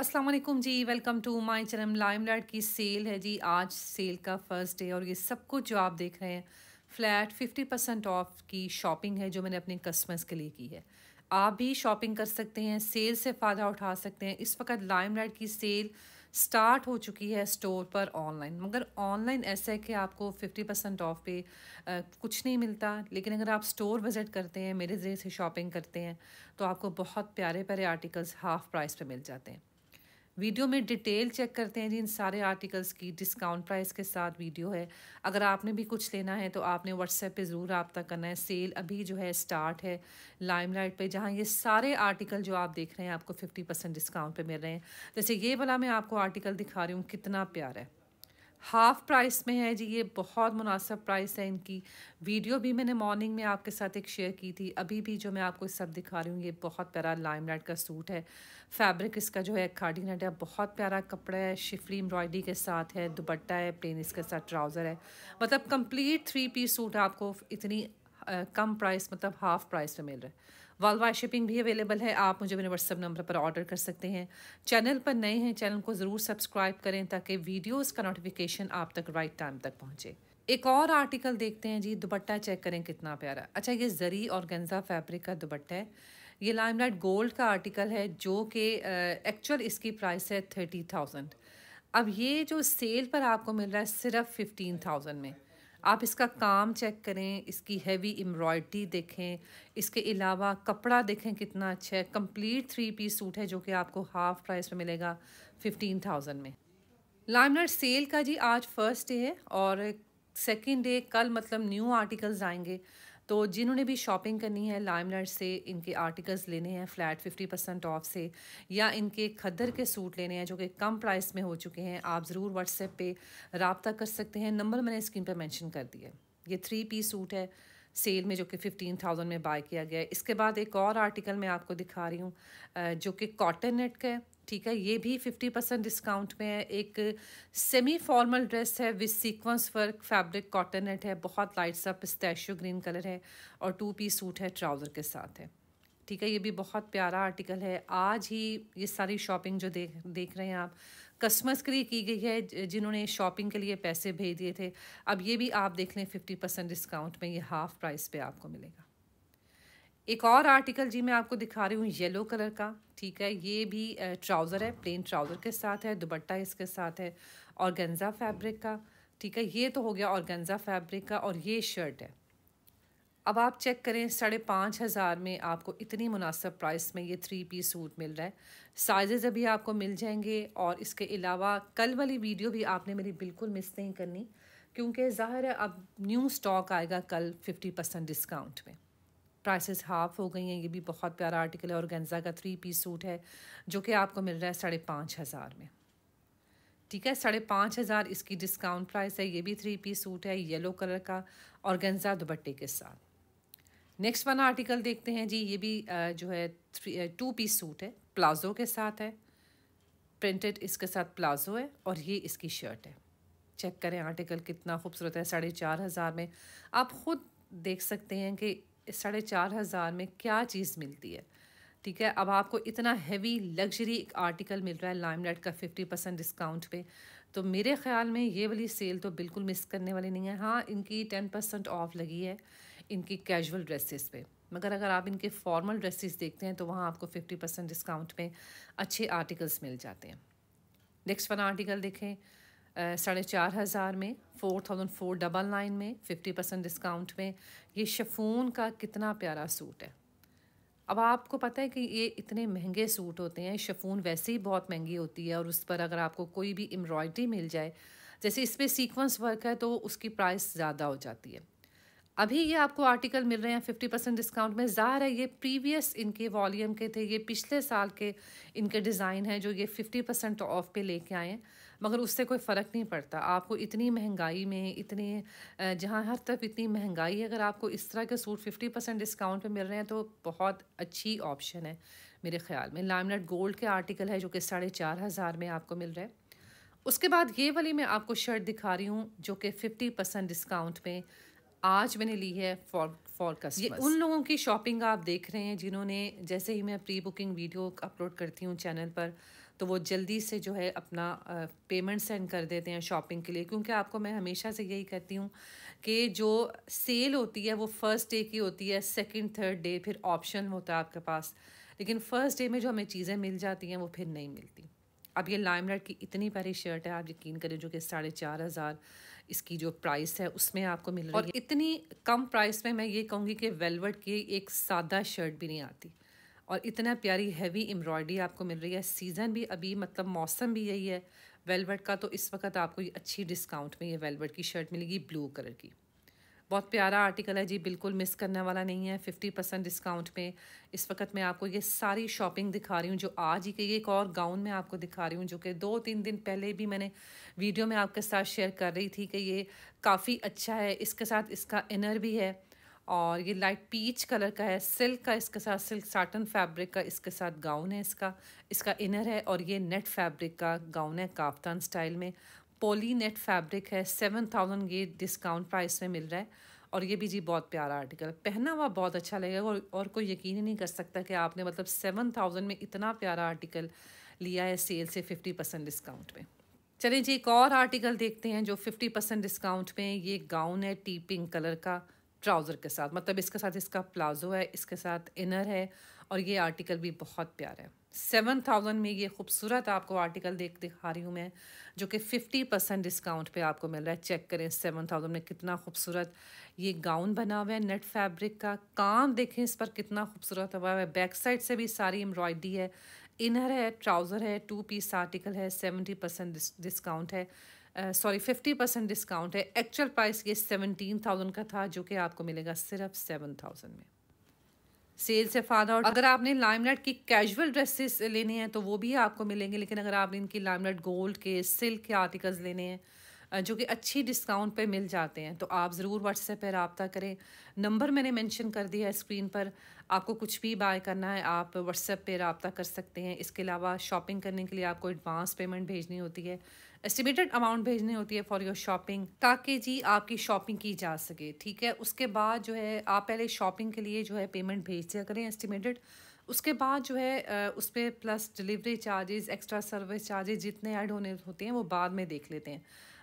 Aslam ji welcome to my charm Limelight की cell है जी आज सेल का फर्स्ट डे और ये सब कुछ जो आप देख रहे हैं फ्लैट 50 परसेंट ऑफ की शॉपिंग है जो मैंने अपने कस्टमर्स के लिए की है आप भी शॉपिंग कर सकते हैं सेल से फ़ायदा उठा सकते हैं इस वक्त लाइम लाइट की सेल स्टार्ट हो चुकी है स्टोर पर ऑनलाइन मगर ऑनलाइन ऐसा है कि आपको 50 परसेंट ऑफ पे आ, कुछ नहीं मिलता लेकिन अगर आप स्टोर विज़िट करते हैं मेरे ज़रिए से शॉपिंग करते हैं तो आपको बहुत प्यारे प्यारे आर्टिकल्स हाफ़ प्राइस पर मिल जाते हैं वीडियो में डिटेल चेक करते हैं जी इन सारे आर्टिकल्स की डिस्काउंट प्राइस के साथ वीडियो है अगर आपने भी कुछ लेना है तो आपने व्हाट्सएप पे ज़रूर रबता करना है सेल अभी जो है स्टार्ट है लाइमलाइट पे जहाँ ये सारे आर्टिकल जो आप देख रहे हैं आपको फिफ्टी परसेंट डिस्काउंट पर मिल रहे हैं जैसे ये वाला मैं आपको आर्टिकल दिखा रही हूँ कितना प्यारा है हाफ़ प्राइस में है जी ये बहुत मुनासब प्राइस है इनकी वीडियो भी मैंने मॉर्निंग में आपके साथ एक शेयर की थी अभी भी जो मैं आपको सब दिखा रही हूँ ये बहुत प्यारा लाइम लाइट का सूट है फैब्रिक इसका जो है खाडी है बहुत प्यारा कपड़ा है शिफली एम्ब्रॉयडरी के साथ है दुपट्टा है प्लेन इसके साथ ट्राउज़र है मतलब कम्प्लीट थ्री पीस सूट आपको इतनी आ, कम प्राइस मतलब हाफ़ प्राइस में मिल रहा है वालवा शिपिंग भी अवेलेबल है आप मुझे मेरे व्हाट्सअप नंबर पर ऑर्डर कर सकते हैं चैनल पर नए हैं चैनल को ज़रूर सब्सक्राइब करें ताकि वीडियोज़ का नोटिफिकेशन आप तक राइट टाइम तक पहुँचे एक और आर्टिकल देखते हैं जी दुपट्टा चेक करें कितना प्यारा अच्छा ये जरी और गंजा फैब्रिक का दुपट्टा है ये लाइमलाइट गोल्ड का आर्टिकल है जो कि एक्चुअल इसकी प्राइस है थर्टी थाउजेंड अब ये जो सेल पर आपको मिल रहा है सिर्फ फिफ्टीन थाउजेंड में आप इसका काम चेक करें इसकी हैवी एम्ब्रॉयड्री देखें इसके अलावा कपड़ा देखें कितना अच्छा है कंप्लीट थ्री पीस सूट है जो कि आपको हाफ प्राइस में मिलेगा फिफ्टीन थाउजेंड में लाइमलाइट सेल का जी आज फर्स्ट डे है और सेकेंड डे कल मतलब न्यू आर्टिकल्स आएंगे तो जिन्होंने भी शॉपिंग करनी है लाइम से इनके आर्टिकल्स लेने हैं फ्लैट फिफ्टी परसेंट ऑफ से या इनके खद्दर के सूट लेने हैं जो कि कम प्राइस में हो चुके हैं आप ज़रूर व्हाट्सएप पे रबता कर सकते हैं नंबर मैंने स्क्रीन पर मैंशन कर दिया ये थ्री पी सूट है सेल में जो कि फ़िफ्टीन थाउजेंड में बाय किया गया है इसके बाद एक और आर्टिकल मैं आपको दिखा रही हूँ जो कि कॉटन नेट का है ठीक है ये भी फिफ्टी परसेंट डिस्काउंट में है एक सेमी फॉर्मल ड्रेस है with sequence work fabric cotton net है बहुत लाइट सा पिस्तैशो ग्रीन कलर है और टू पीस सूट है ट्राउज़र के साथ है ठीक है ये भी बहुत प्यारा आर्टिकल है आज ही ये सारी शॉपिंग जो देख देख रहे हैं आप कस्टमर्स के लिए की गई है जिन्होंने शॉपिंग के लिए पैसे भेज दिए थे अब ये भी आप देख लें फिफ्टी परसेंट डिस्काउंट में ये हाफ प्राइस पे आपको मिलेगा एक और आर्टिकल जी मैं आपको दिखा रही हूँ येलो कलर का ठीक है ये भी ट्राउज़र है प्लेन ट्राउज़र के साथ है दुबट्टा इसके साथ है और गंजा फैब्रिक का ठीक है ये तो हो गया और गंजा फैब्रिक का और ये शर्ट है अब आप चेक करें साढ़े पाँच हज़ार में आपको इतनी मुनासब प्राइस में ये थ्री पीस सूट मिल रहा है साइजेज़ अभी आपको मिल जाएंगे और इसके अलावा कल वाली वीडियो भी आपने मेरी बिल्कुल मिस नहीं करनी क्योंकि ज़ाहिर है अब न्यू स्टॉक आएगा कल फिफ्टी परसेंट डिस्काउंट में प्राइसेस हाफ हो गई हैं ये भी बहुत प्यारा आर्टिकल है और गेंजा का थ्री पीस सूट है जो कि आपको मिल रहा है साढ़े पाँच हज़ार में ठीक है साढ़े पाँच हज़ार इसकी डिस्काउंट प्राइस है ये भी थ्री पीस सूट है येलो कलर का और गेंजा दुपट्टे के साथ नेक्स्ट वन आर्टिकल देखते हैं जी ये भी जो है थ्री टू पीस सूट है प्लाजो के साथ है प्रिंटेड इसके साथ प्लाजो है और ये इसकी शर्ट है चेक करें आर्टिकल कितना खूबसूरत है साढ़े चार हज़ार में आप ख़ुद देख सकते हैं कि साढ़े चार हज़ार में क्या चीज़ मिलती है ठीक है अब आपको इतना हैवी लग्जरी एक आर्टिकल मिल रहा है लाइमलाइट का फिफ्टी परसेंट डिस्काउंट पे तो मेरे ख्याल में ये वाली सेल तो बिल्कुल मिस करने वाली नहीं है हाँ इनकी टेन परसेंट ऑफ लगी है इनकी कैजुअल ड्रेसेस पे मगर अगर आप इनके फॉर्मल ड्रेसेस देखते हैं तो वहाँ आपको फिफ्टी परसेंट डिस्काउंट में अच्छे आर्टिकल्स मिल जाते हैं नेक्स्ट वन आर्टिकल देखें साढ़े चार हज़ार में four thousand four double nine में फ़िफ्टी परसेंट डिस्काउंट में ये शफून का कितना प्यारा सूट है अब आपको पता है कि ये इतने महंगे सूट होते हैं शफून वैसे ही बहुत महंगी होती है और उस पर अगर आपको कोई भी एम्ब्रॉयडरी मिल जाए जैसे इस पर सीक्वेंस वर्क है तो उसकी प्राइस ज़्यादा हो जाती है अभी ये आपको आर्टिकल मिल रहे हैं फिफ्टी परसेंट डिस्काउंट में ज़ाहिर है ये प्रीवियस इनके वॉल्यूम के थे ये पिछले साल के इनके डिज़ाइन हैं जो ये फिफ्टी परसेंट ऑफ पे लेके आए हैं मगर उससे कोई फ़र्क नहीं पड़ता आपको इतनी महंगाई में इतनी जहाँ हर तरफ इतनी महंगाई है अगर आपको इस तरह के सूट फिफ्टी परसेंट डिस्काउंट पर मिल रहे हैं तो बहुत अच्छी ऑप्शन है मेरे ख्याल में लामनेट गोल्ड के आर्टिकल है जो कि साढ़े चार हज़ार में आपको मिल रहा है उसके बाद ये वाली मैं आपको शर्ट दिखा रही हूँ जो कि फिफ्टी परसेंट डिस्काउंट में आज मैंने ली है फॉर फॉर कस्टमर्स ये उन लोगों की शॉपिंग आप देख रहे हैं जिन्होंने जैसे ही मैं प्री बुकिंग वीडियो अपलोड करती हूँ चैनल पर तो वो जल्दी से जो है अपना पेमेंट सेंड कर देते हैं शॉपिंग के लिए क्योंकि आपको मैं हमेशा से यही कहती हूँ कि जो सेल होती है वो फ़र्स्ट डे की होती है सेकंड थर्ड डे फिर ऑप्शन होता है आपके पास लेकिन फ़र्स्ट डे में जो हमें चीज़ें मिल जाती हैं वो फिर नहीं मिलती अब ये लाइम लाइट की इतनी प्यारी शर्ट है आप यकीन करें जो कि साढ़े चार हज़ार इसकी जो प्राइस है उसमें आपको मिल रही है और इतनी कम प्राइस में मैं ये कहूँगी कि वेलवेट की एक सादा शर्ट भी नहीं आती और इतना प्यारी हैवी एम्ब्रॉयडरी आपको मिल रही है सीज़न भी अभी मतलब मौसम भी यही है वेलवेट का तो इस वक्त आपको ये अच्छी डिस्काउंट में ये वेलवेट की शर्ट मिलेगी ब्लू कलर की बहुत प्यारा आर्टिकल है जी बिल्कुल मिस करने वाला नहीं है फिफ्टी परसेंट डिस्काउंट में इस वक्त मैं आपको ये सारी शॉपिंग दिखा रही हूँ जो आज ही की एक और गाउन में आपको दिखा रही हूँ जो कि दो तीन दिन पहले भी मैंने वीडियो में आपके साथ शेयर कर रही थी कि ये काफ़ी अच्छा है इसके साथ इसका इनर भी है और ये लाइट पीच कलर का है सिल्क का इसके साथ सिल्क साटन फैब्रिक का इसके साथ गाउन है इसका इसका इनर है और ये नेट फैब्रिक का गाउन है काफ्तान स्टाइल में पोली नेट फैब्रिक है सेवन थाउजेंड ये डिस्काउंट प्राइस में मिल रहा है और ये भी जी बहुत प्यारा आर्टिकल पहना हुआ बहुत अच्छा लगेगा और, और कोई यकीन ही नहीं कर सकता कि आपने मतलब सेवन थाउजेंड में इतना प्यारा आर्टिकल लिया है सेल से फिफ्टी परसेंट डिस्काउंट में चलिए जी एक और आर्टिकल देखते हैं जो फिफ्टी परसेंट डिस्काउंट में ये गाउन है टी पिंक कलर का ट्राउज़र के साथ मतलब इसके साथ इसका प्लाजो है इसके साथ इनर है और ये आर्टिकल भी बहुत प्यारा है सेवन थाउजेंड में ये खूबसूरत आपको आर्टिकल देख दिखा रही हूँ मैं जो कि फिफ्टी परसेंट डिस्काउंट पे आपको मिल रहा है चेक करें सेवन थाउजेंड में कितना खूबसूरत ये गाउन बना हुआ है नेट फैब्रिक का काम देखें इस पर कितना खूबसूरत हुआ है बैक साइड से भी सारी एम्ब्रॉयडरी है इनर है ट्राउज़र है टू पीस आर्टिकल है सेवेंटी परसेंट डिस्काउंट है सॉरी फिफ्टी परसेंट डिस्काउंट है एक्चुअल प्राइस ये सेवनटीन थाउजेंड का था जो कि आपको मिलेगा सिर्फ सेवन थाउजेंड में सेल से फायदा और अगर आपने लाइमलाइट की कैजुअल ड्रेसेस लेने हैं तो वो भी आपको मिलेंगे लेकिन अगर आपने इनकी लाइमलाइट गोल्ड के सिल्क के आर्टिकल्स लेने हैं जो कि अच्छी डिस्काउंट पे मिल जाते हैं तो आप ज़रूर व्हाट्सएप पर रबता करें नंबर मैंने मेंशन कर दिया है स्क्रीन पर आपको कुछ भी बाय करना है आप व्हाट्सएप पर रबता कर सकते हैं इसके अलावा शॉपिंग करने के लिए आपको एडवांस पेमेंट भेजनी होती है एस्टिमेटेड अमाउंट भेजनी होती है फॉर योर शॉपिंग ताकि जी आपकी शॉपिंग की जा सके ठीक है उसके बाद जो है आप पहले शॉपिंग के लिए जो है पेमेंट भेज दिया करें एस्टिमेटेड उसके बाद जो है उस पर plus delivery charges extra service charges जितने ऐड होने होते हैं वो बाद में देख लेते हैं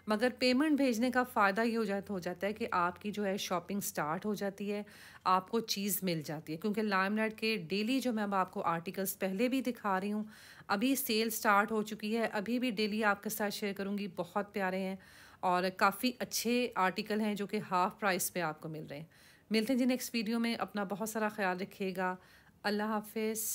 मगर पेमेंट भेजने का फ़ायदा ये हो जाता हो जाता है कि आपकी जो है शॉपिंग स्टार्ट हो जाती है आपको चीज़ मिल जाती है क्योंकि लाइमलाइट के डेली जो मैं अब आपको आर्टिकल्स पहले भी दिखा रही हूँ अभी सेल स्टार्ट हो चुकी है अभी भी डेली आपके साथ शेयर करूँगी बहुत प्यारे हैं और काफ़ी अच्छे आर्टिकल हैं जो कि हाफ़ प्राइस पर आपको मिल रहे हैं मिलते हैं जी नेक्स्ट वीडियो में अपना बहुत सारा ख्याल रखिएगा अल्लाह हाफिज़